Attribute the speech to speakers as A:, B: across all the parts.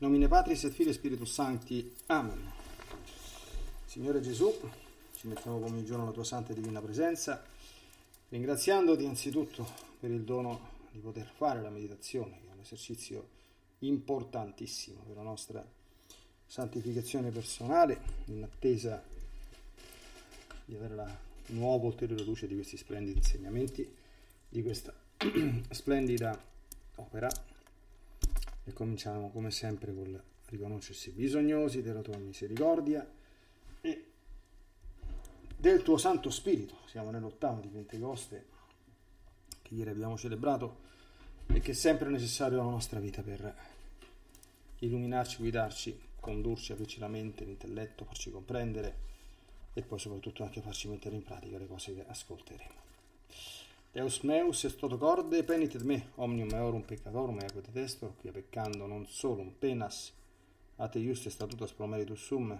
A: nomine Patris et Filio e Spiritus Sancti. Amen. Signore Gesù, ci mettiamo come ogni giorno la tua santa e divina presenza, ringraziandoti anzitutto per il dono di poter fare la meditazione, che è un esercizio importantissimo per la nostra santificazione personale, in attesa di avere la nuova ulteriore luce di questi splendidi insegnamenti, di questa splendida opera e cominciamo come sempre col riconoscersi bisognosi della tua misericordia e del tuo Santo Spirito. Siamo nell'ottavo di Pentecoste che ieri abbiamo celebrato e che è sempre necessario nella nostra vita per illuminarci, guidarci, condurci, aprirci la mente, l'intelletto, farci comprendere e poi soprattutto anche farci mettere in pratica le cose che ascolteremo. Deus meus est corde penitet me, omnium eorum peccatorum eaque detestor, quia peccando non solum penas, a te juste statutas promeritus sum, se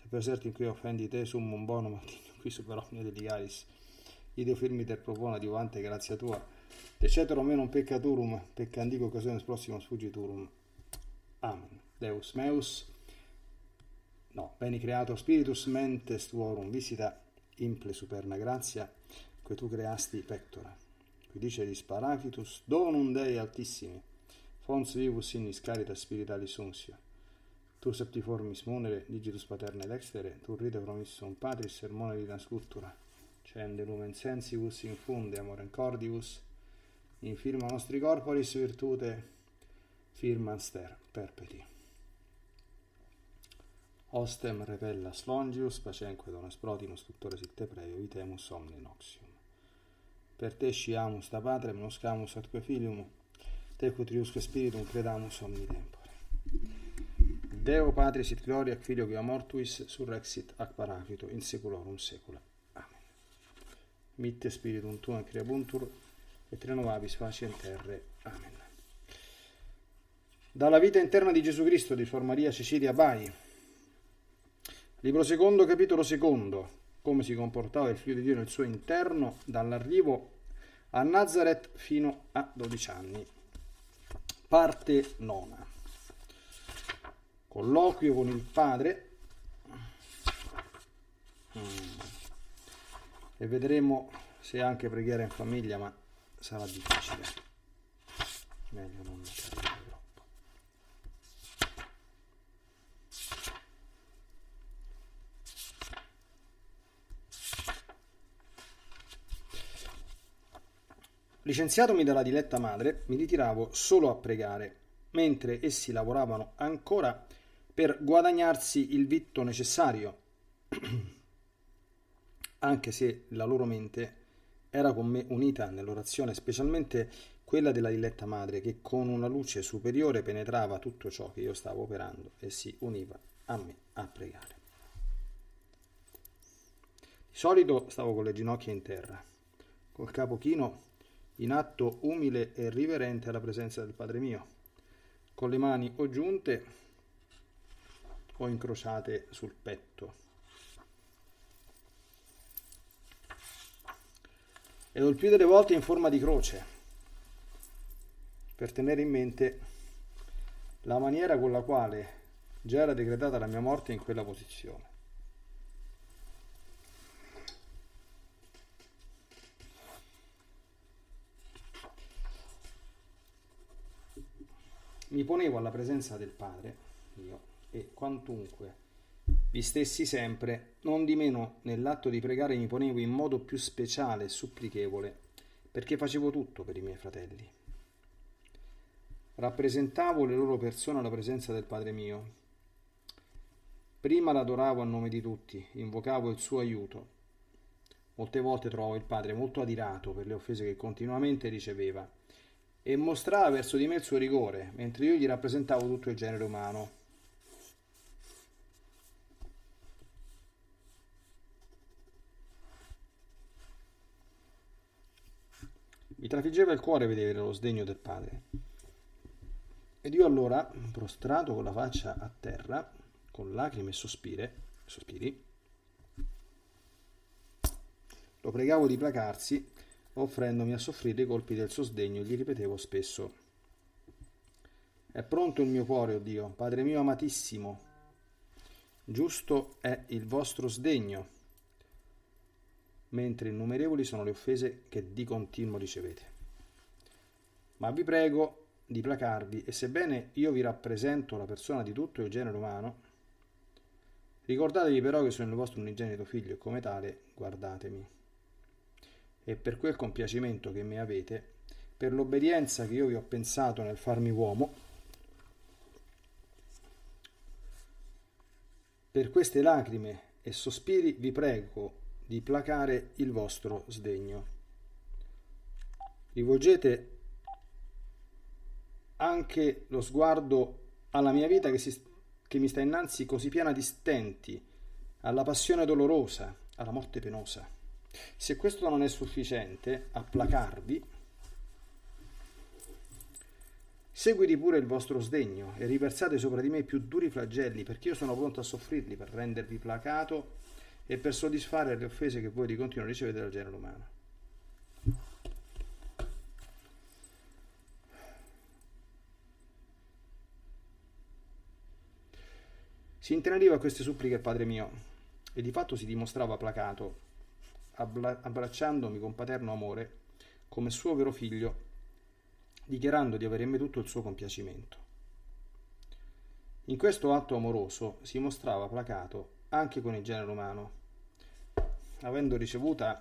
A: per preserti in cui offendi te summum bonum attignum qui super omnia deligaris, ideo firmi te propona divante grazia tua, decetero me non peccatorum, peccandico occasiones proximus fugiturum. Amen. Deus meus, no, beni creato spiritus mentes tuorum visita, imple superna grazia, che tu creasti pectora. Qui dice Risparacitus donum Dei altissimi, fons vivus in iscarita spiritali unsia. Tu septiformis monere, digitus paterne dextere, tu rite promissum patris, sermone di transcultura. Cende lumen sensibus, infunde amore cordibus, infirma nostri corporis virtute, firmanster perpeti. Ostem repella slongius, pacenque donas protinus, tutore sit te previo, vitemus omni noxium per te sciamus ta patrem, noscamus atque filium, te cutriusque spiritum credamus omni tempore. Deo Patris et Gloria, Filio Quia Mortuis, surrexit ac paraclito in seculorum secula. Amen. Mitte spiritum tuam creabuntur, et renovabis faciem terre. Amen. Dalla vita interna di Gesù Cristo di Suor Maria Cecilia Bai. Libro secondo, capitolo secondo, come si comportava il figlio di Dio nel suo interno dall'arrivo a Nazareth fino a 12 anni. Parte nona. Colloquio con il padre. Mm. E vedremo se anche preghiera in famiglia, ma sarà difficile. Meglio non lo so. Licenziatomi dalla diletta madre, mi ritiravo solo a pregare, mentre essi lavoravano ancora per guadagnarsi il vitto necessario, anche se la loro mente era con me unita nell'orazione, specialmente quella della diletta madre, che con una luce superiore penetrava tutto ciò che io stavo operando e si univa a me a pregare. Di solito stavo con le ginocchia in terra, col capo chino in atto umile e riverente alla presenza del Padre mio, con le mani o giunte o incrociate sul petto. E il più delle volte in forma di croce, per tenere in mente la maniera con la quale già era decretata la mia morte in quella posizione. mi ponevo alla presenza del Padre, io, e quantunque vi stessi sempre, non di meno nell'atto di pregare mi ponevo in modo più speciale e supplichevole, perché facevo tutto per i miei fratelli. Rappresentavo le loro persone alla presenza del Padre mio. Prima l'adoravo a nome di tutti, invocavo il suo aiuto. Molte volte trovavo il Padre molto adirato per le offese che continuamente riceveva e mostrava verso di me il suo rigore, mentre io gli rappresentavo tutto il genere umano. Mi trafiggeva il cuore vedere lo sdegno del padre. Ed io allora, prostrato con la faccia a terra, con lacrime e sospire, sospiri, lo pregavo di placarsi offrendomi a soffrire i colpi del suo sdegno, gli ripetevo spesso. È pronto il mio cuore, o oh Dio, Padre mio amatissimo. Giusto è il vostro sdegno, mentre innumerevoli sono le offese che di continuo ricevete. Ma vi prego di placarvi e sebbene io vi rappresento la persona di tutto il genere umano, ricordatevi però che sono il vostro unigenito figlio e come tale guardatemi e per quel compiacimento che mi avete, per l'obbedienza che io vi ho pensato nel farmi uomo, per queste lacrime e sospiri vi prego di placare il vostro sdegno. Rivolgete anche lo sguardo alla mia vita che, si, che, mi sta innanzi così piena di stenti, alla passione dolorosa, alla morte penosa. Se questo non è sufficiente a placarvi, seguiti pure il vostro sdegno e riversate sopra di me i più duri flagelli, perché io sono pronto a soffrirli per rendervi placato e per soddisfare le offese che voi di continuo ricevete dal genere umano. Si inteneriva a queste suppliche padre mio e di fatto si dimostrava placato abbracciandomi con paterno amore, come suo vero figlio, dichiarando di aver in me tutto il suo compiacimento. In questo atto amoroso si mostrava placato anche con il genere umano, avendo ricevuta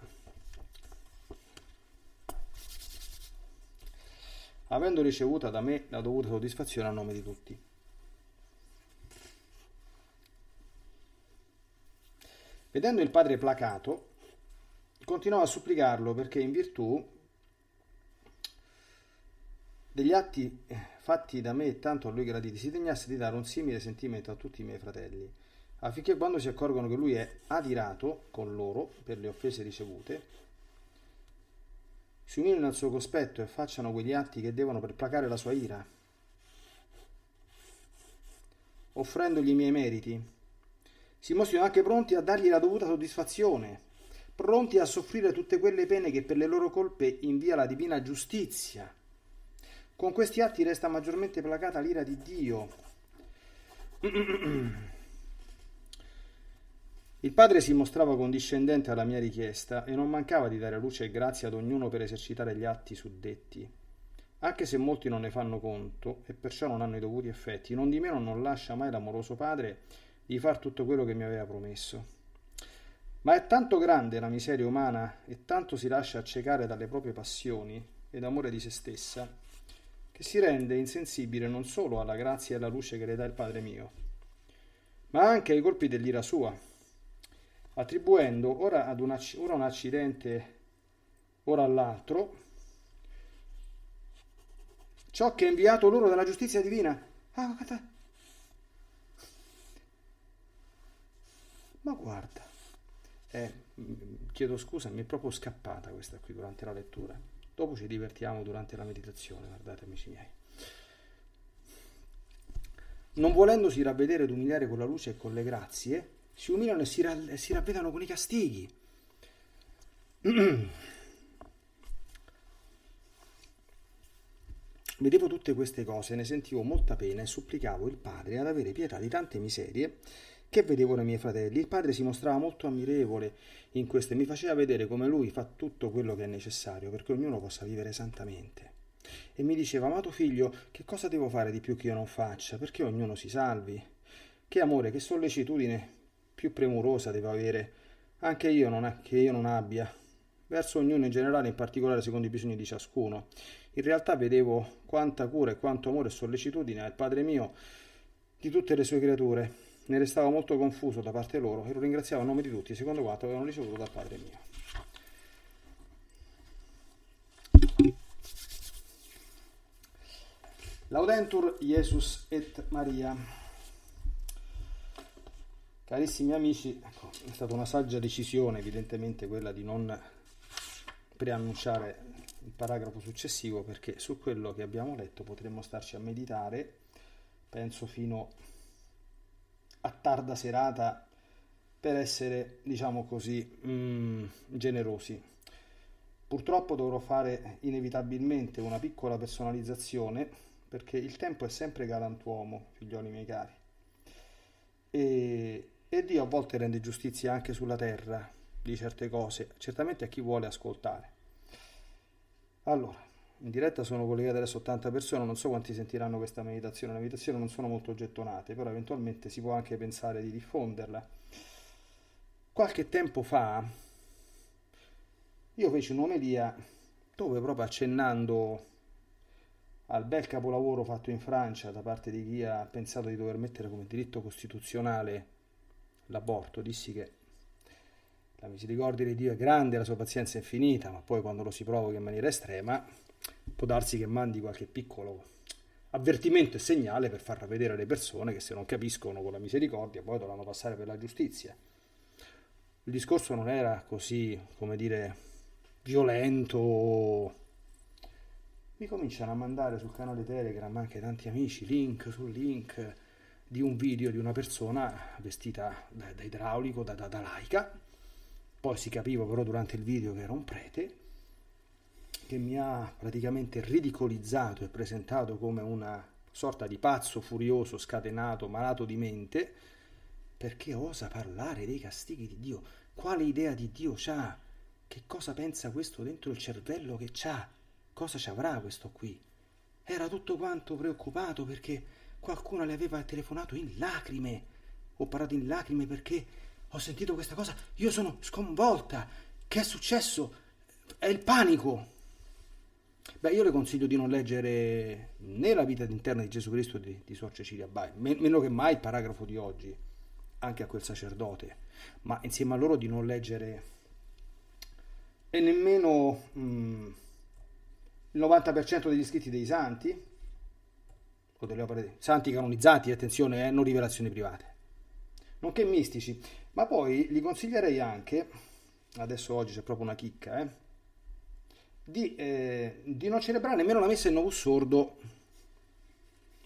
A: avendo ricevuta da me la dovuta soddisfazione a nome di tutti. Vedendo il padre placato, continuò a supplicarlo perché in virtù degli atti eh, fatti da me tanto a lui graditi si degnasse di dare un simile sentimento a tutti i miei fratelli, affinché quando si accorgono che lui è adirato con loro per le offese ricevute, si umilino al suo cospetto e facciano quegli atti che devono per placare la sua ira, offrendogli i miei meriti, si mostrino anche pronti a dargli la dovuta soddisfazione pronti a soffrire tutte quelle pene che per le loro colpe invia la divina giustizia. Con questi atti resta maggiormente placata l'ira di Dio. Il padre si mostrava condiscendente alla mia richiesta e non mancava di dare luce e grazia ad ognuno per esercitare gli atti suddetti. Anche se molti non ne fanno conto e perciò non hanno i dovuti effetti, non di meno non lascia mai l'amoroso padre di far tutto quello che mi aveva promesso. Ma è tanto grande la miseria umana e tanto si lascia accecare dalle proprie passioni ed amore di se stessa, che si rende insensibile non solo alla grazia e alla luce che le dà il Padre mio, ma anche ai colpi dell'ira sua, attribuendo ora, ad un, ac- ora un accidente, ora all'altro, ciò che è inviato loro dalla giustizia divina. Ah, guarda. Ma guarda. Eh, mm, chiedo scusa, mi è proprio scappata questa qui durante la lettura. Dopo ci divertiamo durante la meditazione, guardate amici miei. Non volendosi ravvedere ed umiliare con la luce e con le grazie, si umiliano e si, ra- si ravvedano con i castighi. Vedevo tutte queste cose, ne sentivo molta pena e supplicavo il Padre ad avere pietà di tante miserie che vedevo i miei fratelli. Il padre si mostrava molto ammirevole in questo e mi faceva vedere come lui fa tutto quello che è necessario perché ognuno possa vivere santamente. E mi diceva, amato figlio, che cosa devo fare di più che io non faccia? Perché ognuno si salvi? Che amore, che sollecitudine più premurosa devo avere, anche io non, che io non abbia, verso ognuno in generale, in particolare secondo i bisogni di ciascuno. In realtà vedevo quanta cura e quanto amore e sollecitudine ha il Padre mio di tutte le sue creature ne restavo molto confuso da parte loro e lo ringraziavo a nome di tutti, secondo quanto avevano ricevuto dal Padre mio. Laudentur Jesus et Maria. Carissimi amici, ecco, è stata una saggia decisione evidentemente quella di non preannunciare il paragrafo successivo perché su quello che abbiamo letto potremmo starci a meditare, penso fino a a tarda serata per essere, diciamo così, mm, generosi. Purtroppo dovrò fare inevitabilmente una piccola personalizzazione perché il tempo è sempre galantuomo, figlioli miei cari. E, e Dio a volte rende giustizia anche sulla terra di certe cose, certamente a chi vuole ascoltare. Allora, in diretta sono collegate adesso 80 persone, non so quanti sentiranno questa meditazione, le meditazioni non sono molto gettonate, però eventualmente si può anche pensare di diffonderla. Qualche tempo fa io feci un'omelia dove proprio accennando al bel capolavoro fatto in Francia da parte di chi ha pensato di dover mettere come diritto costituzionale l'aborto, dissi che la misericordia di Dio è grande, la sua pazienza è infinita, ma poi quando lo si provoca in maniera estrema può darsi che mandi qualche piccolo avvertimento e segnale per far vedere alle persone che se non capiscono con la misericordia poi dovranno passare per la giustizia. Il discorso non era così, come dire, violento. Mi cominciano a mandare sul canale Telegram anche tanti amici link su link di un video di una persona vestita da, da idraulico, da, da, da laica. Poi si capiva però durante il video che era un prete che mi ha praticamente ridicolizzato e presentato come una sorta di pazzo furioso, scatenato, malato di mente, perché osa parlare dei castighi di Dio. Quale idea di Dio ha? Che cosa pensa questo dentro il cervello che c'ha? Cosa ci avrà questo qui? Era tutto quanto preoccupato perché qualcuno le aveva telefonato in lacrime. Ho parlato in lacrime perché ho sentito questa cosa. Io sono sconvolta. Che è successo? È il panico. Beh, io le consiglio di non leggere né la vita interna di Gesù Cristo di, di Sor Cecilia Bai, meno che mai il paragrafo di oggi, anche a quel sacerdote, ma insieme a loro di non leggere e nemmeno mh, mm, il 90% degli scritti dei santi, o delle opere dei santi canonizzati, attenzione, eh, non rivelazioni private, nonché mistici, ma poi li consiglierei anche, adesso oggi c'è proprio una chicca, eh, di, eh, di non celebrare nemmeno la messa in Novus Sordo,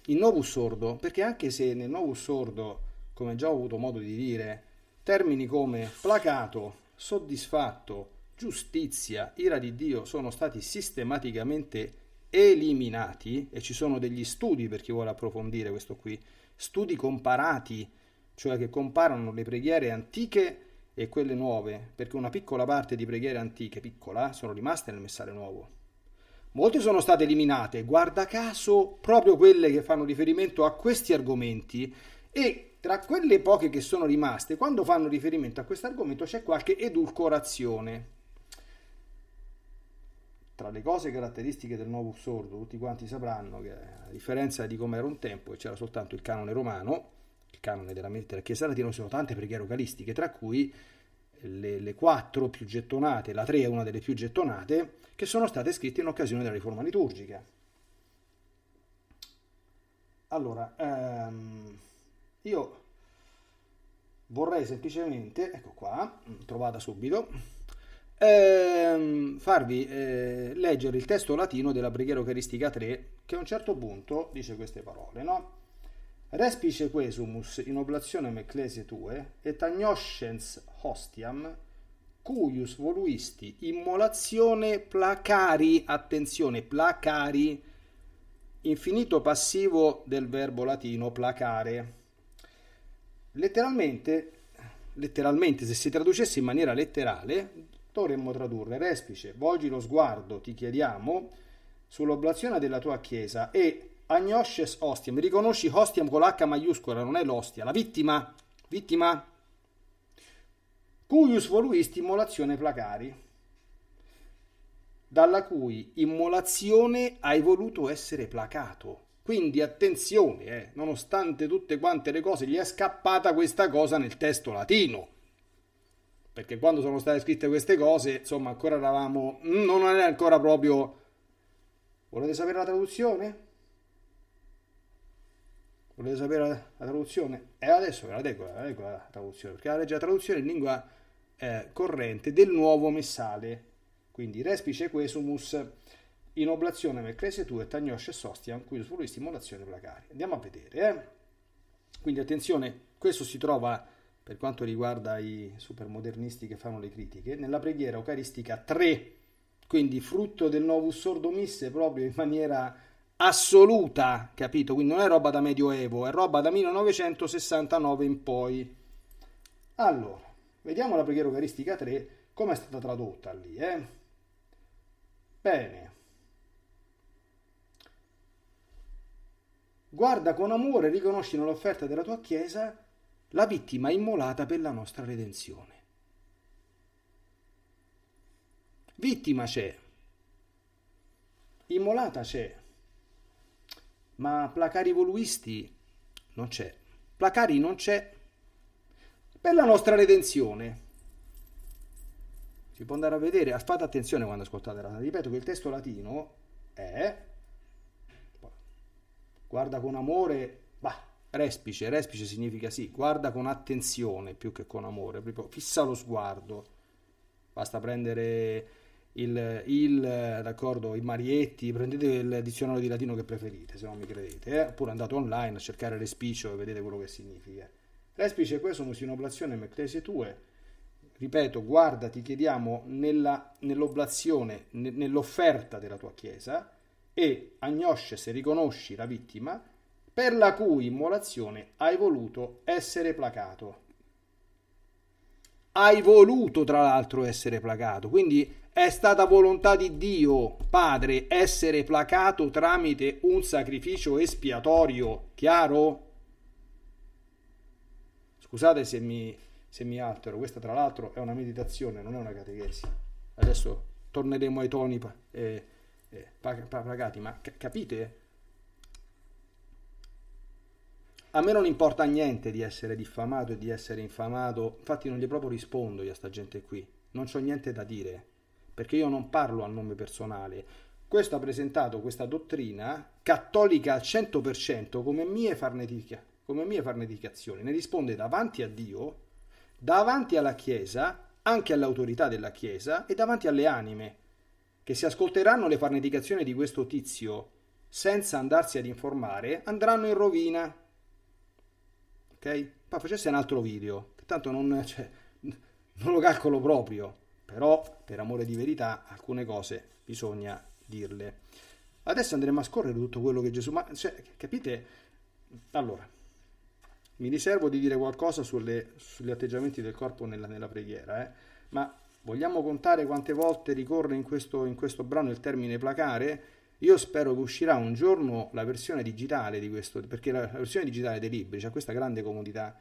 A: In Novus Sordo, perché anche se nel Novus Sordo, come già ho avuto modo di dire, termini come placato, soddisfatto, giustizia, ira di Dio sono stati sistematicamente eliminati e ci sono degli studi per chi vuole approfondire questo qui, studi comparati, cioè che comparano le preghiere antiche e quelle nuove, perché una piccola parte di preghiere antiche, piccola, sono rimaste nel Messale Nuovo. Molte sono state eliminate, guarda caso, proprio quelle che fanno riferimento a questi argomenti e tra quelle poche che sono rimaste, quando fanno riferimento a questo argomento c'è qualche edulcorazione. Tra le cose caratteristiche del nuovo sordo, tutti quanti sapranno che a differenza di come era un tempo, e c'era soltanto il canone romano, il canone della Chiesa Latina, sono tante preghiere eucaristiche, tra cui le, le quattro più gettonate, la tre è una delle più gettonate, che sono state scritte in occasione della riforma liturgica. Allora, ehm, io vorrei semplicemente, ecco qua, mm, trovata subito, ehm, farvi eh, leggere il testo latino della preghiera eucaristica 3, che a un certo punto dice queste parole, no? Respice quesumus in oblazione Mecclese tue, et agnoscens hostiam, cuius voluisti immolazione placari, attenzione, placari, infinito passivo del verbo latino placare. Letteralmente, letteralmente, se si traducesse in maniera letterale, dovremmo tradurre respice, volgi lo sguardo, ti chiediamo, sull'oblazione della tua chiesa e Agnosces Ostiam. Riconosci Ostiam con l'H maiuscola, non è l'ostia, la vittima. Vittima. Cuius voluisti immolazione placari, dalla cui immolazione hai voluto essere placato. Quindi attenzione, eh, nonostante tutte quante le cose, gli è scappata questa cosa nel testo latino perché quando sono state scritte queste cose, insomma, ancora eravamo. Mm, non era ancora proprio. Volete sapere la traduzione? Volete sapere la, la traduzione? E adesso ve la leggo, la, leggo la traduzione, perché la legge la traduzione in lingua eh, corrente del nuovo messale. Quindi respice quesumus in oblazione mercrese tu e tagnosce sostiam cui lui stimolazione placare. Andiamo a vedere. Eh? Quindi attenzione, questo si trova per quanto riguarda i supermodernisti che fanno le critiche, nella preghiera eucaristica 3, quindi frutto del Novus Ordo Misse proprio in maniera assoluta, capito? Quindi non è roba da medioevo, è roba da 1969 in poi. Allora, vediamo la preghiera eucaristica 3 come è stata tradotta lì, eh? Bene. Guarda con amore, riconosci nell'offerta della tua Chiesa la vittima immolata per la nostra redenzione. Vittima c'è, immolata c'è, ma Placari Voluisti non c'è. Placari non c'è per la nostra redenzione. Si può andare a vedere, fate attenzione quando ascoltate la ripeto che il testo latino è guarda con amore, bah, respice, respice significa sì, guarda con attenzione più che con amore, proprio fissa lo sguardo. Basta prendere il, il, d'accordo, i marietti, prendete il dizionario di latino che preferite, se non mi credete, eh? oppure andate online a cercare l'espicio e vedete quello che significa. L'espice qui sono sinoblazione meclese tue, ripeto, guarda, ti chiediamo nella, nell'oblazione, ne, nell'offerta della tua Chiesa, e agnosce se riconosci la vittima, per la cui immolazione hai voluto essere placato. Hai voluto, tra l'altro, essere placato, quindi è stata volontà di Dio, Padre, essere placato tramite un sacrificio espiatorio, chiaro? Scusate se mi, se mi altero, questa tra l'altro è una meditazione, non è una catechesi. Adesso torneremo ai toni eh, eh, placati, ma c- capite? A me non importa niente di essere diffamato e di essere infamato, infatti non gli proprio rispondo io a sta gente qui, non ho niente da dire perché io non parlo a nome personale. Questo ha presentato questa dottrina cattolica al 100% come mie, farnetica, come mie farneticazioni. Ne risponde davanti a Dio, davanti alla Chiesa, anche all'autorità della Chiesa e davanti alle anime che si ascolteranno le farneticazioni di questo tizio senza andarsi ad informare andranno in rovina. Ok? Poi facesse un altro video, che tanto non, cioè, non lo calcolo proprio però per amore di verità alcune cose bisogna dirle. Adesso andremo a scorrere tutto quello che Gesù... Ma, cioè, capite? Allora, mi riservo di dire qualcosa sulle, sugli atteggiamenti del corpo nella, nella preghiera, eh? ma vogliamo contare quante volte ricorre in questo, in questo brano il termine placare? Io spero che uscirà un giorno la versione digitale di questo, perché la, versione digitale dei libri ha cioè questa grande comodità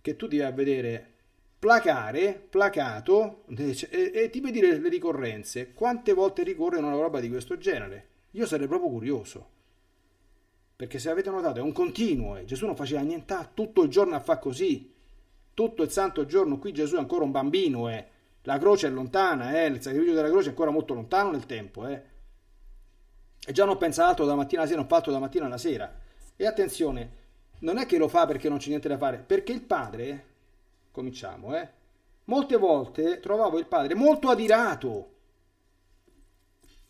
A: che tu ti vai a vedere placare, placato e, e ti vedi le, le ricorrenze, quante volte ricorre una roba di questo genere. Io sarei proprio curioso. Perché se avete notato è un continuo, eh. Gesù non faceva nient'altro, tutto il giorno a fa così. Tutto il santo giorno qui Gesù è ancora un bambino, eh. La croce è lontana, eh. il sacrificio della croce è ancora molto lontano nel tempo, eh. E già non pensa altro da mattina alla sera, non fa altro da mattina alla sera. E attenzione, non è che lo fa perché non c'è niente da fare, perché il padre cominciamo, eh. Molte volte trovavo il padre molto adirato.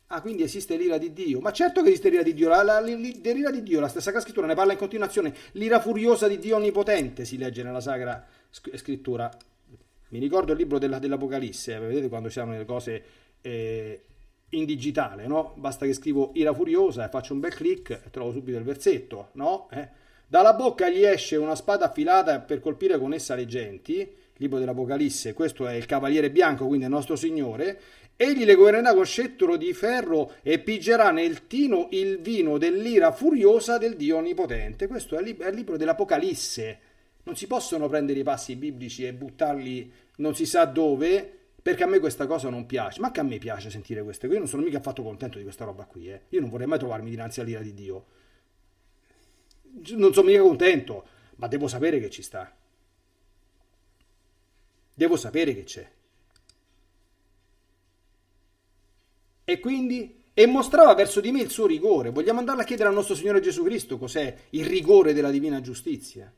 A: Ah, quindi esiste l'ira di Dio. Ma certo che esiste l'ira di Dio. La, la, l'ira di Dio, la stessa Sacra Scrittura ne parla in continuazione. L'ira furiosa di Dio Onnipotente si legge nella Sacra Scrittura. Mi ricordo il libro della, dell'Apocalisse, eh, vedete quando siamo nelle cose eh, in digitale, no? Basta che scrivo ira furiosa e faccio un bel clic e trovo subito il versetto, no? Eh? Dalla bocca gli esce una spada affilata per colpire con essa le genti, libro dell'Apocalisse, questo è il Cavaliere Bianco, quindi il nostro Signore, egli le governerà con scettro di ferro e piggerà nel tino il vino dell'ira furiosa del Dio Onnipotente. Questo è il, libro dell'Apocalisse. Non si possono prendere i passi biblici e buttarli non si sa dove, perché a me questa cosa non piace, ma che a me piace sentire queste cose, io non sono mica affatto contento di questa roba qui, eh. io non vorrei mai trovarmi dinanzi all'ira di Dio, non sono mica contento, ma devo sapere che ci sta. Devo sapere che c'è. E quindi e mostrava verso di me il suo rigore. Vogliamo andarla a chiedere al nostro Signore Gesù Cristo cos'è il rigore della divina giustizia.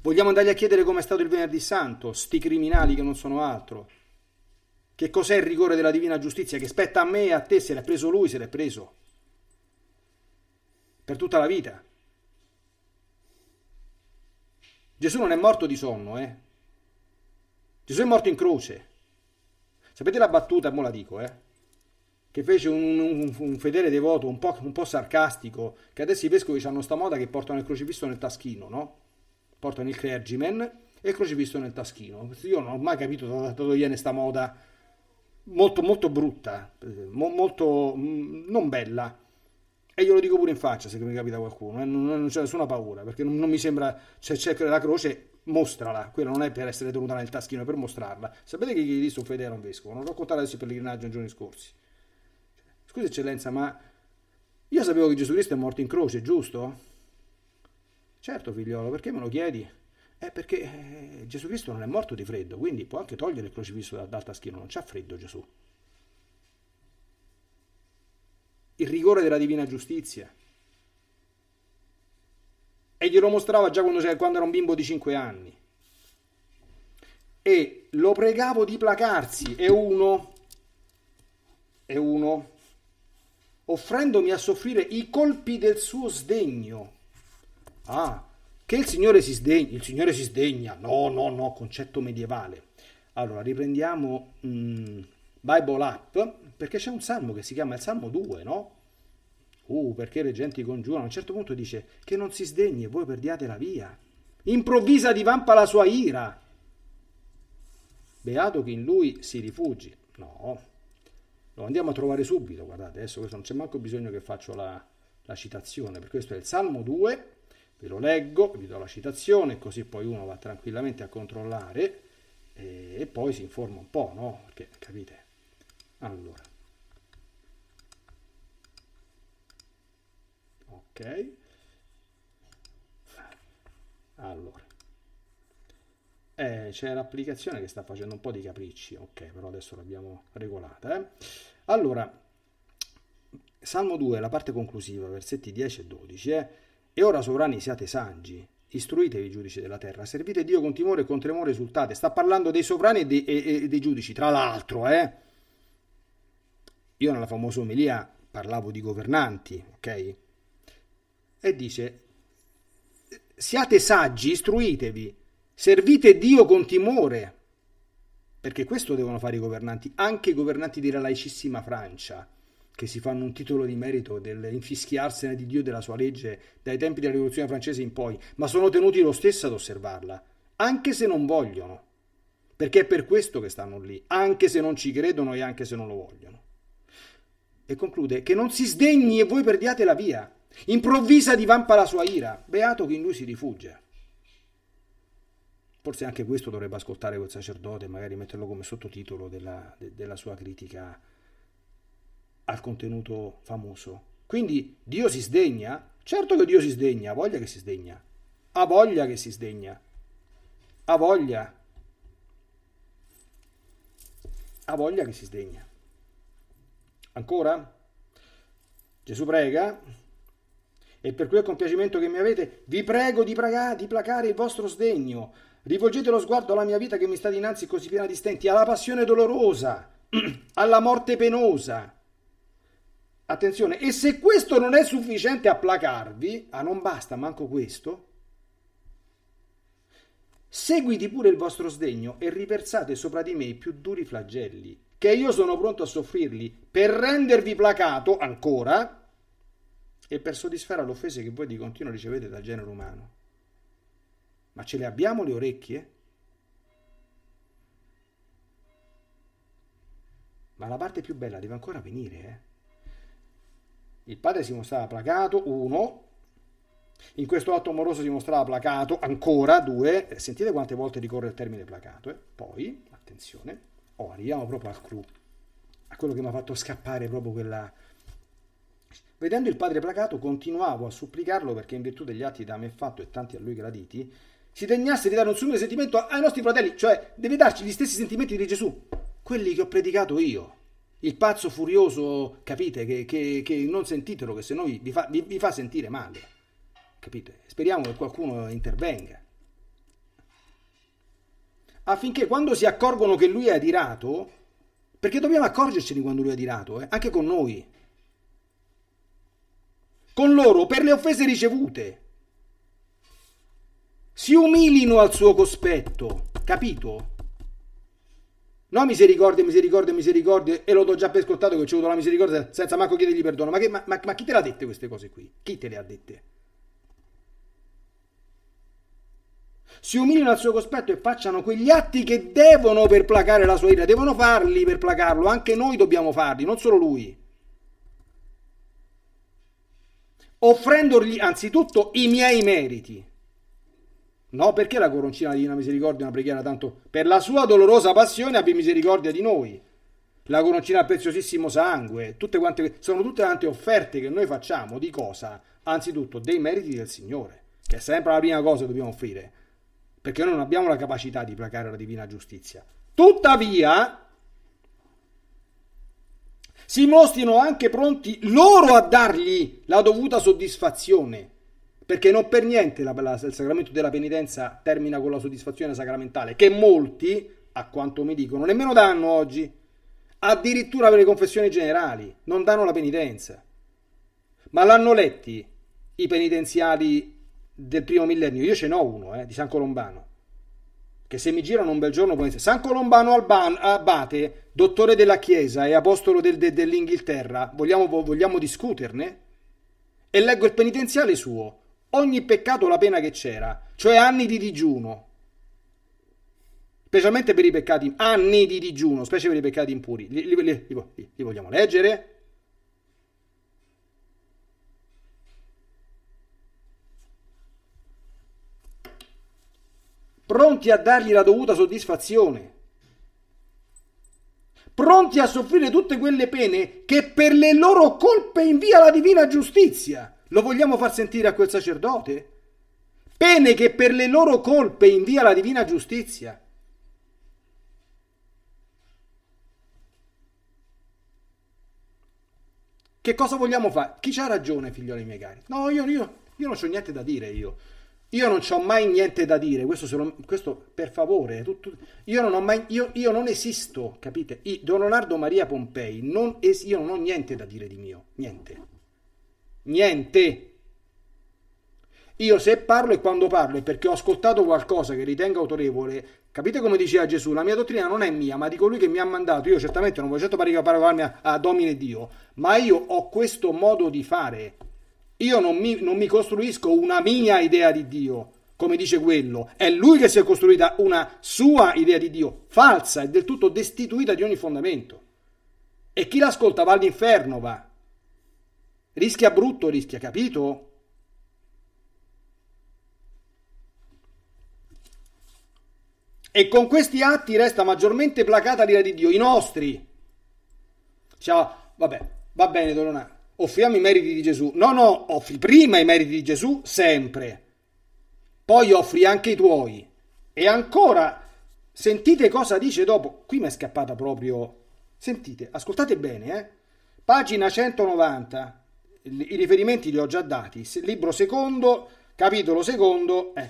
A: Vogliamo andargli a chiedere com'è stato il venerdì santo, sti criminali che non sono altro. Che cos'è il rigore della divina giustizia che spetta a me e a te, se l'è preso lui, se l'è preso per tutta la vita. Gesù non è morto di sonno, eh? Gesù è morto in croce. Sapete la battuta, mo la dico, eh? Che fece un, un, un fedele devoto un po', un po', sarcastico, che adesso i vescovi hanno sta moda che portano il crocifisso nel taschino, no? Portano il clergyman e il crocifisso nel taschino. Io non ho mai capito da dove viene sta moda molto molto brutta, eh, molto mm, non bella. E glielo dico pure in faccia se mi capita qualcuno, eh? non, non c'è nessuna paura, perché non, non mi sembra, se c'è la croce mostrala, quella non è per essere tenuta nel taschino, è per mostrarla. Sapete che gli disse un fedele era un vescovo, non raccontare adesso il pellegrinaggio nei giorni scorsi. Scusa eccellenza, ma io sapevo che Gesù Cristo è morto in croce, giusto? Certo figliolo, perché me lo chiedi? Eh, perché eh, Gesù Cristo non è morto di freddo, quindi può anche togliere il crocifisso dal, dal taschino, non c'ha freddo Gesù. il rigore della divina giustizia. E glielo mostrava già quando, quando era un bimbo di 5 anni. E lo pregavo di placarsi e uno, e uno, offrendomi a soffrire i colpi del suo sdegno. Ah, che il Signore si sdegna, il Signore si sdegna, no, no, no, concetto medievale. Allora, riprendiamo mh, mm, Bible App perché c'è un salmo che si chiama il Salmo 2, no? Uh, perché le genti congiurano. A un certo punto dice che non si sdegni e voi perdiate la via. Improvvisa divampa la sua ira. Beato chi in lui si rifugi. No, lo andiamo a trovare subito. Guardate, adesso questo non c'è manco bisogno che faccio la, la citazione, per questo è il Salmo 2, ve lo leggo, vi do la citazione, così poi uno va tranquillamente a controllare e, eh, e poi si informa un po', no? Perché capite? Allora. ok allora eh, c'è l'applicazione che sta facendo un po' di capricci ok però adesso l'abbiamo regolata eh. allora Salmo 2, la parte conclusiva, versetti 10 e 12, è eh. E ora sovrani siate saggi, istruitevi giudici della terra, servite Dio con timore e con tremore esultate. Sta parlando dei sovrani e dei, e, e dei giudici, tra l'altro, eh? Io nella famosa omelia parlavo di governanti, ok? e dice siate saggi, istruitevi, servite Dio con timore, perché questo devono fare i governanti, anche i governanti della laicissima Francia, che si fanno un titolo di merito dell'infischiarsene di Dio e della sua legge dai tempi della rivoluzione francese in poi, ma sono tenuti lo stesso ad osservarla, anche se non vogliono, perché è per questo che stanno lì, anche se non ci credono e anche se non lo vogliono. E conclude che non si sdegni e voi perdiate la via. Improvvisa divampa la sua ira, beato chi in lui si rifugia. Forse anche questo dovrebbe ascoltare quel sacerdote, magari metterlo come sottotitolo della, de, della sua critica al contenuto famoso. Quindi Dio si sdegna? Certo che Dio si sdegna, ha voglia che si sdegna. Ha voglia che si sdegna. Ha voglia. Ha voglia che si sdegna. Ancora? Gesù prega, e per quel compiacimento che mi avete, vi prego di, praga, di placare il vostro sdegno. Rivolgete lo sguardo alla mia vita che mi sta dinanzi così piena di stenti, alla passione dolorosa, alla morte penosa. Attenzione, e se questo non è sufficiente a placarvi, ah non basta manco questo, seguiti pure il vostro sdegno e riversate sopra di me i più duri flagelli, che io sono pronto a soffrirli, per rendervi placato ancora e per soddisfare le offese che voi di continuo ricevete dal genere umano. Ma ce le abbiamo le orecchie? Ma la parte più bella deve ancora venire, eh? Il padre si mostrava placato, uno, in questo atto amoroso si mostrava placato, ancora, due, sentite quante volte ricorre il termine placato, eh? poi, attenzione, oh, arriviamo proprio al clou, a quello che mi ha fatto scappare proprio quella, Vedendo il padre placato, continuavo a supplicarlo perché, in virtù degli atti da me fatto e tanti a lui graditi, si degnasse di dare un simile sentimento ai nostri fratelli, cioè deve darci gli stessi sentimenti di Gesù, quelli che ho predicato io. Il pazzo furioso, capite, che, che, che non sentitelo, che se no vi fa, vi, vi fa sentire male. Capite? Speriamo che qualcuno intervenga. Affinché quando si accorgono che lui è adirato, perché dobbiamo accorgerci di quando lui è adirato, eh? anche con noi, con loro per le offese ricevute. Si umilino al suo cospetto, capito? No misericordia, misericordia, misericordia, e l'ho già per scontato che ho ricevuto la misericordia senza manco chiedergli perdono. Ma, che, ma, ma, ma chi te l'ha dette queste cose qui? Chi te le ha dette? si umilino al suo cospetto e facciano quegli atti che devono per placare la sua ira, devono farli per placarlo, anche noi dobbiamo farli, non solo lui. offrendogli anzitutto i miei meriti. No, perché la coroncina di una misericordia è una preghiera tanto per la sua dolorosa passione abbi misericordia di noi. La coroncina al preziosissimo sangue, tutte quante, sono tutte tante offerte che noi facciamo di cosa? Anzitutto dei meriti del Signore, che è sempre la prima cosa che dobbiamo offrire, perché noi non abbiamo la capacità di placare la divina giustizia. Tuttavia, si mostrino anche pronti loro a dargli la dovuta soddisfazione. Perché non per niente la, la, il sacramento della penitenza termina con la soddisfazione sacramentale, che molti, a quanto mi dicono, nemmeno danno oggi. Addirittura per le confessioni generali non danno la penitenza. Ma l'hanno letti i penitenziali del primo millennio? Io ce n'ho uno, eh, di San Colombano che se mi girano un bel giorno può San Colombano Alban, Abate, dottore della Chiesa e apostolo del, de, dell'Inghilterra, vogliamo, vogliamo discuterne? E leggo il penitenziale suo, ogni peccato la pena che c'era, cioè anni di digiuno, specialmente per i peccati, anni di digiuno, specie per i peccati impuri. Li, li, li, li vogliamo leggere? pronti a dargli la dovuta soddisfazione, pronti a soffrire tutte quelle pene che per le loro colpe invia la divina giustizia. Lo vogliamo far sentire a quel sacerdote? Pene che per le loro colpe invia la divina giustizia. Che cosa vogliamo fare? Chi c'ha ragione, figlioli miei cari? No, io, io, io non ho niente da dire io. Io non ho mai niente da dire, questo, lo, questo per favore, tutto, io, non mai, io, io, non esisto, capite? I, Don Leonardo Maria Pompei, non es, io non ho niente da dire di mio, niente. Niente. Io se parlo e quando parlo è perché ho ascoltato qualcosa che ritengo autorevole, capite come diceva Gesù, la mia dottrina non è mia, ma di colui che mi ha mandato, io certamente non voglio certo paragonarmi a, a Domine Dio, ma io ho questo modo di fare, io non mi, non mi costruisco una mia idea di Dio, come dice quello. È lui che si è costruita una sua idea di Dio, falsa e del tutto destituita di ogni fondamento. E chi l'ascolta va all'inferno, va. Rischia brutto, rischia, capito? E con questi atti resta maggiormente placata l'ira di Dio, i nostri. Ciao, vabbè, va bene, Dolonà offriamo i meriti di Gesù. No, no, offri prima i meriti di Gesù sempre, poi offri anche i tuoi. E ancora, sentite cosa dice dopo. Qui mi è scappata proprio. Sentite, ascoltate bene, eh? pagina 190. I riferimenti li ho già dati, libro secondo, capitolo secondo, eh.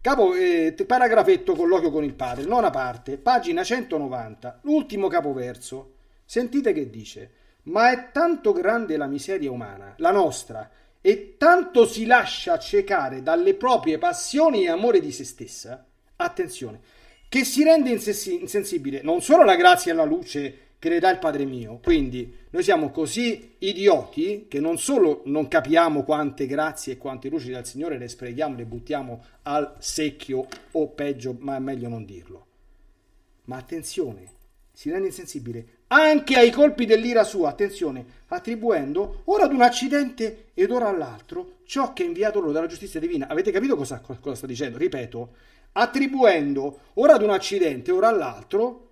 A: Capo, eh, paragrafetto colloquio con il padre, nona parte, pagina 190, l'ultimo capoverso. Sentite che dice ma è tanto grande la miseria umana, la nostra, e tanto si lascia accecare dalle proprie passioni e amore di se stessa, attenzione, che si rende insensibile non solo alla grazia e alla luce che le dà il Padre mio. Quindi noi siamo così idioti che non solo non capiamo quante grazie e quante luci dal Signore le sprechiamo, le buttiamo al secchio o peggio, ma è meglio non dirlo. Ma attenzione, si rende insensibile anche ai colpi dell'ira sua, attenzione, attribuendo ora ad un accidente ed ora all'altro ciò che è inviato loro dalla giustizia divina. Avete capito cosa, cosa sta dicendo? Ripeto, attribuendo ora ad un accidente ora all'altro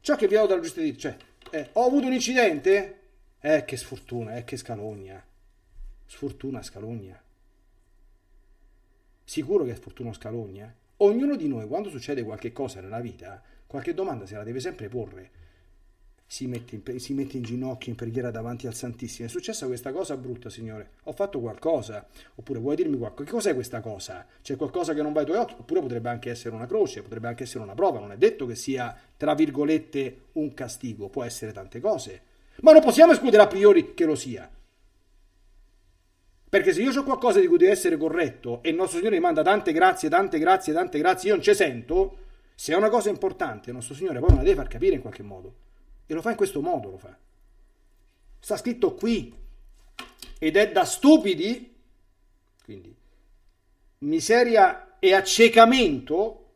A: ciò che è inviato dalla giustizia divina. Cioè, eh, ho avuto un incidente? Eh, che sfortuna, eh, che scalogna. Sfortuna, scalogna. Sicuro che è sfortuna o scalogna? Ognuno di noi, quando succede qualche cosa nella vita, qualche domanda se la deve sempre porre si mette, in, si mette in ginocchio in preghiera davanti al Santissimo. È successa questa cosa brutta, Signore. Ho fatto qualcosa. Oppure vuoi dirmi qualcosa? Che cos'è questa cosa? C'è qualcosa che non va ai tuoi occhi? Oppure potrebbe anche essere una croce, potrebbe anche essere una prova. Non è detto che sia, tra virgolette, un castigo. Può essere tante cose. Ma non possiamo escludere a priori che lo sia. Perché se io ho qualcosa di cui devo essere corretto e il nostro Signore mi manda tante grazie, tante grazie, tante grazie, io non ci sento, se è una cosa importante, il nostro Signore poi me la deve far capire in qualche modo. E lo fa in questo modo, lo fa. Sta scritto qui. Ed è da stupidi, quindi miseria e accecamento,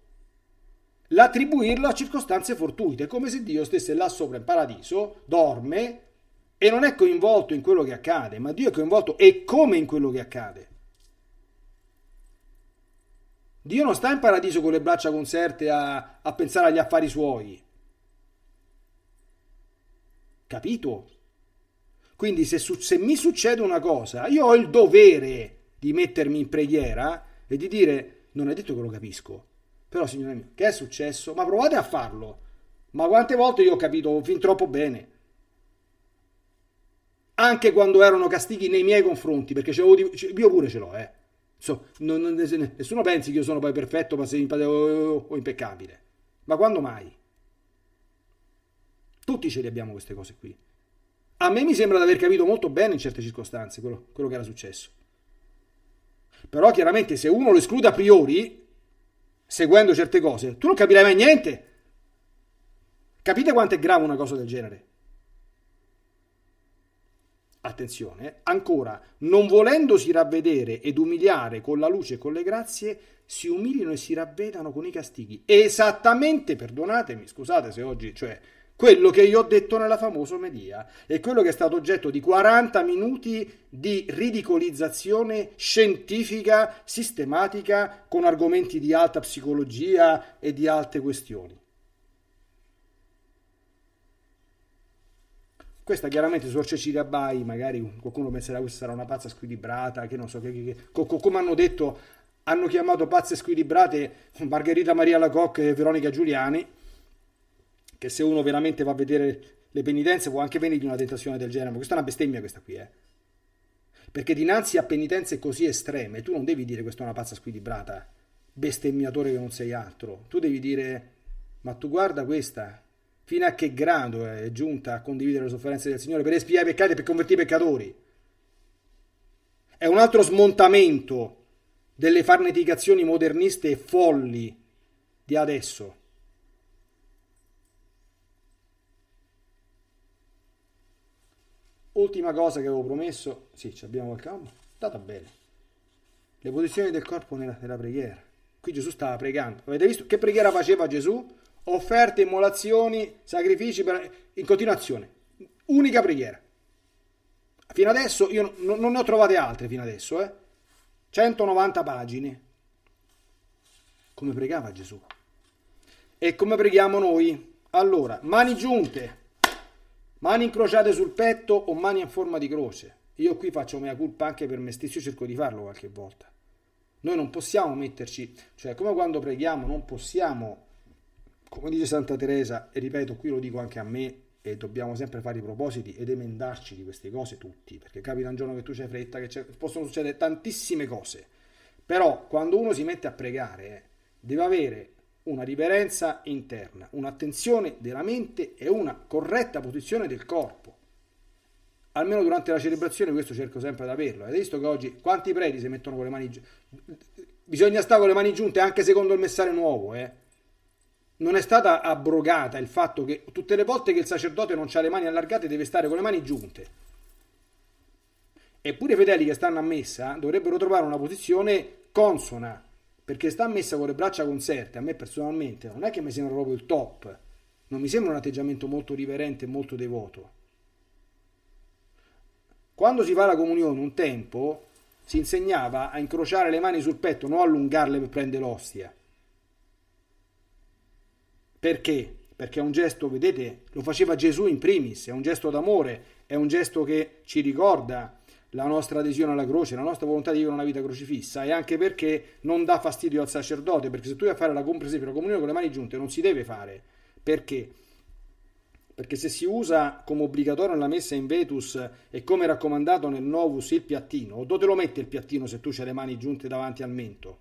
A: l'attribuirlo a circostanze fortuite, come se Dio stesse là sopra in paradiso, dorme e non è coinvolto in quello che accade, ma Dio è coinvolto e come in quello che accade. Dio non sta in paradiso con le braccia conserte a, a pensare agli affari suoi. Capito? Quindi se, se mi succede una cosa, io ho il dovere di mettermi in preghiera e di dire, non è detto che lo capisco, però signore mio, che è successo? Ma provate a farlo. Ma quante volte io ho capito fin troppo bene. Anche quando erano castighi nei miei confronti, perché io pure ce l'ho, eh. So, non, non, nessuno pensi che io sono poi perfetto o, o impeccabile. Ma quando mai? Tutti ce le abbiamo queste cose qui. A me mi sembra di aver capito molto bene in certe circostanze quello, quello che era successo. Però chiaramente se uno lo esclude a priori, seguendo certe cose, tu non capirai mai niente. Capite quanto è grave una cosa del genere? Attenzione, ancora, non volendosi ravvedere ed umiliare con la luce e con le grazie, si umiliano e si ravvedano con i castighi. Esattamente, perdonatemi, scusate se oggi, cioè, quello che io ho detto nella famosa media e quello che è stato oggetto di 40 minuti di ridicolizzazione scientifica, sistematica, con argomenti di alta psicologia e di alte questioni. Questa chiaramente Suor Cecilia Bai, magari qualcuno penserà che sarà una pazza squilibrata, che non so, che, che, che co, co, come hanno detto, hanno chiamato pazze squilibrate Margherita Maria Lacocque e Veronica Giuliani che se uno veramente va a vedere le penitenze può anche venirgli una tentazione del genere, ma questa è una bestemmia questa qui, eh. Perché dinanzi a penitenze così estreme tu non devi dire questa è una pazza squilibrata, bestemmiatore che non sei altro, tu devi dire ma tu guarda questa, fino a che grado è giunta a condividere le sofferenze del Signore per espiare i peccati e per convertire i peccatori. È un altro smontamento delle farneticazioni moderniste e folli di adesso. Ultima cosa che avevo promesso, sì, abbiamo il calmo, la bene Le posizioni del corpo nella, nella preghiera. Qui Gesù stava pregando. Avete visto che preghiera faceva Gesù? Offerte, immolazioni, sacrifici per... in continuazione. Unica preghiera. Fino adesso io non, non ne ho trovate altre fino adesso, eh? 190 pagine. Come pregava Gesù? E come preghiamo noi? Allora, mani giunte, Mani incrociate sul petto o mani in forma di croce. Io qui faccio mea culpa anche per me stesso, cerco di farlo qualche volta. Noi non possiamo metterci, cioè come quando preghiamo non possiamo, come dice Santa Teresa, e ripeto qui lo dico anche a me, e dobbiamo sempre fare i propositi ed emendarci di queste cose tutti, perché capita un giorno che tu c'hai fretta, che possono succedere tantissime cose, però quando uno si mette a pregare eh, deve avere una riverenza interna, un'attenzione della mente e una corretta posizione del corpo. Almeno durante la celebrazione questo cerco sempre di averlo. Avete visto che oggi quanti preti si mettono con le mani giunte? Bisogna stare con le mani giunte anche secondo il messaggio nuovo. Eh? Non è stata abrogata il fatto che tutte le volte che il sacerdote non ha le mani allargate deve stare con le mani giunte. Eppure i fedeli che stanno a messa dovrebbero trovare una posizione consona perché sta messa con le braccia conserte, a me personalmente non è che mi sembra proprio il top, non mi sembra un atteggiamento molto riverente e molto devoto. Quando si fa la comunione un tempo si insegnava a incrociare le mani sul petto, non allungarle per prendere l'ostia. Perché? Perché è un gesto, vedete, lo faceva Gesù in primis, è un gesto d'amore, è un gesto che ci ricorda la nostra adesione alla croce, la nostra volontà di vivere una vita crocifissa e anche perché non dà fastidio al sacerdote, perché se tu vai a fare la, per esempio, la comunione con le mani giunte non si deve fare, perché? Perché se si usa come obbligatorio nella messa in vetus e come raccomandato nel novus il piattino, o dove lo mette il piattino se tu hai le mani giunte davanti al mento?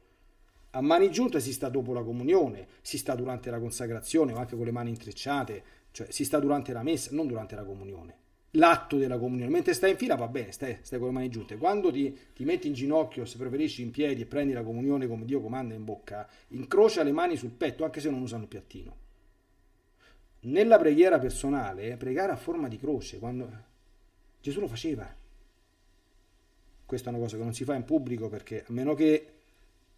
A: A mani giunte si sta dopo la comunione, si sta durante la consacrazione o anche con le mani intrecciate, cioè si sta durante la messa, non durante la comunione l'atto della comunione. Mentre stai in fila va bene, stai, stai con le mani giunte. Quando ti, ti, metti in ginocchio, se preferisci in piedi e prendi la comunione come Dio comanda in bocca, incrocia le mani sul petto anche se non usano il piattino. Nella preghiera personale, pregare a forma di croce, quando Gesù lo faceva. Questa è una cosa che non si fa in pubblico perché a meno che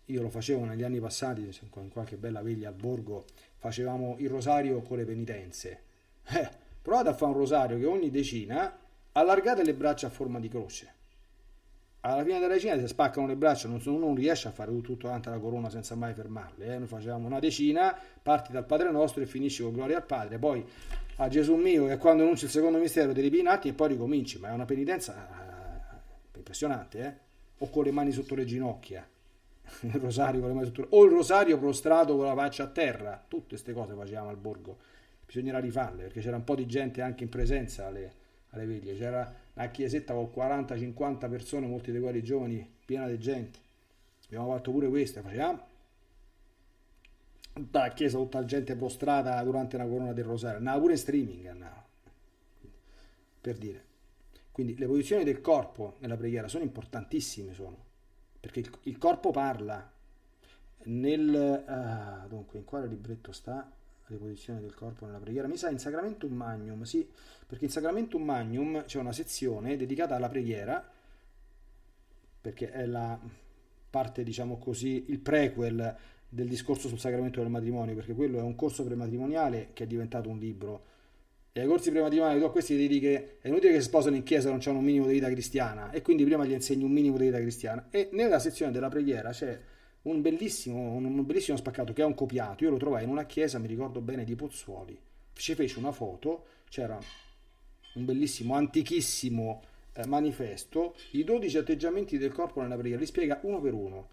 A: io lo facevo negli anni passati, in qualche bella veglia al borgo, facevamo il rosario con le penitenze. Eh, Provate a fare un rosario che ogni decina allargate le braccia a forma di croce. Alla fine della decina si spaccano le braccia, non, sono, non riesce a fare tutta quanta la corona senza mai fermarle. Eh? Noi facevamo una decina, parti dal Padre nostro e finisci con gloria al Padre, poi a Gesù mio che quando annunci il secondo mistero ti ripi e poi ricominci, ma è una penitenza eh, impressionante, eh? o con le mani sotto le ginocchia. Il rosario con le mani sotto le... o il rosario prostrato con la faccia a terra, tutte queste cose facevamo al borgo bisognerà rifarle perché c'era un po' di gente anche in presenza alle, alle veglie, c'era una chiesetta con 40-50 persone, molti dei quali giovani, piena di gente. Abbiamo fatto pure questa, facevamo tutta la chiesa, tutta la gente prostrata durante la corona del rosario, andava pure in streaming, andava. per dire. Quindi le posizioni del corpo nella preghiera sono importantissime, sono, perché il, il corpo parla. Nel, ah, dunque, in quale libretto sta? le posizioni del corpo nella preghiera. Mi sa in Sacramentum Magnum, sì, perché in Sacramentum Magnum c'è una sezione dedicata alla preghiera, perché è la parte, diciamo così, il prequel del discorso sul sacramento del matrimonio, perché quello è un corso prematrimoniale che è diventato un libro. E ai corsi prematrimoniali tu a questi devi che è inutile che si sposano in chiesa non c'è un minimo di vita cristiana, e quindi prima gli insegni un minimo di vita cristiana. E nella sezione della preghiera c'è un bellissimo, un bellissimo spaccato che è un copiato, io lo trovai in una chiesa, mi ricordo bene, di Pozzuoli, ci fece una foto, c'era un bellissimo, antichissimo eh, manifesto, i 12 atteggiamenti del corpo nella preghiera, li spiega uno per uno,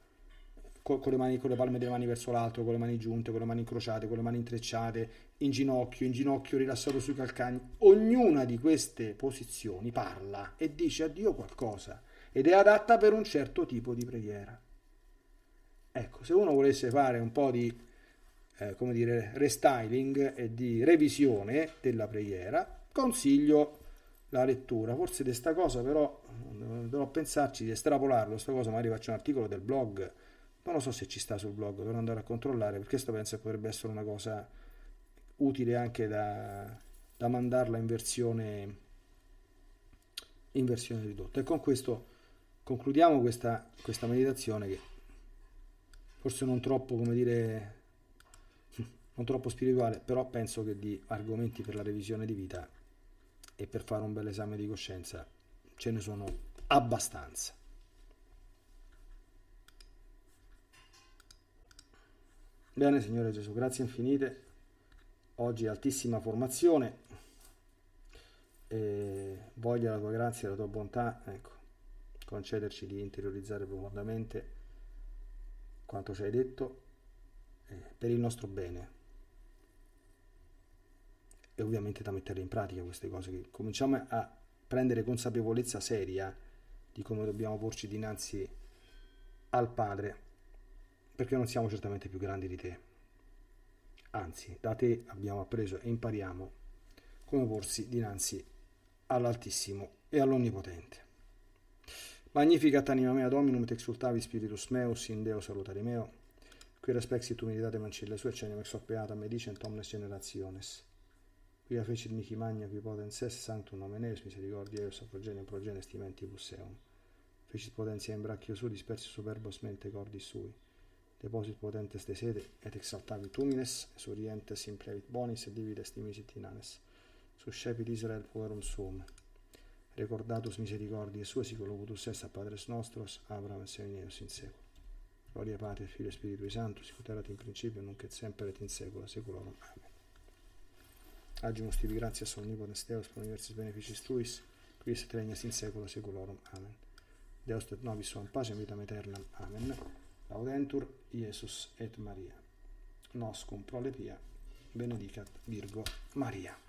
A: con, le mani, con le palme delle mani verso l'alto, con le mani giunte, con le mani incrociate, con le mani intrecciate, in ginocchio, in ginocchio rilassato sui calcani. ognuna di queste posizioni parla e dice a Dio qualcosa ed è adatta per un certo tipo di preghiera. Ecco, se uno volesse fare un po' di eh, come dire, restyling e di revisione della preghiera, consiglio la lettura. Forse di questa cosa però dovrò pensarci di estrapolarlo, Sta cosa magari faccio un articolo del blog, non lo so se ci sta sul blog, dovrò andare a controllare perché questo penso che potrebbe essere una cosa utile anche da, da mandarla in versione, in versione ridotta. E con questo concludiamo questa, questa meditazione che forse non troppo, come dire, non troppo spirituale, però penso che di argomenti per la revisione di vita e per fare un bel esame di coscienza ce ne sono abbastanza. Bene, Signore Gesù, grazie infinite. Oggi altissima formazione. E voglia la tua grazia e la tua bontà, ecco, concederci di interiorizzare profondamente quanto ci hai detto eh, per il nostro bene. E ovviamente da mettere in pratica queste cose, che cominciamo a prendere consapevolezza seria di come dobbiamo porci dinanzi al Padre, perché non siamo certamente più grandi di te. Anzi, da te abbiamo appreso e impariamo come porsi dinanzi all'Altissimo e all'Onnipotente. Magnificat anima mea Dominum, te exultavi spiritus meus, in Deo salutare meo, qui respexit humilitate mancille sue, cenem ex hoc beatam medicent omnes generationes. Qui fecit mihi magna qui potens est sanctum nomen eus, misericordia eus, progenie progenie stimentibus eum. Fecit potentia in braccio su, dispersi superbos mente cordi sui. Deposit potentes de sede, et exaltavi tumines umines, sorientes implevit bonis, et divides dimisit inanes. Suscepit Israel puerum suum recordatus misericordiae sua, siculo locutus est a Padres nostros, Abraham et Semineus in secolo. Gloria Patri, Figlio e Spirito Santo, sicuterati in principio, nunc et sempre et in secolo Amen. Agimus tibi gratia sol Deus, pro universis beneficis tuis, qui est regnas in secolo seculorum. Amen. Deus te nobis suam pacem vitam aeternam. Amen. Laudentur Iesus et Maria. Nos cum prole pia benedicat Virgo Maria.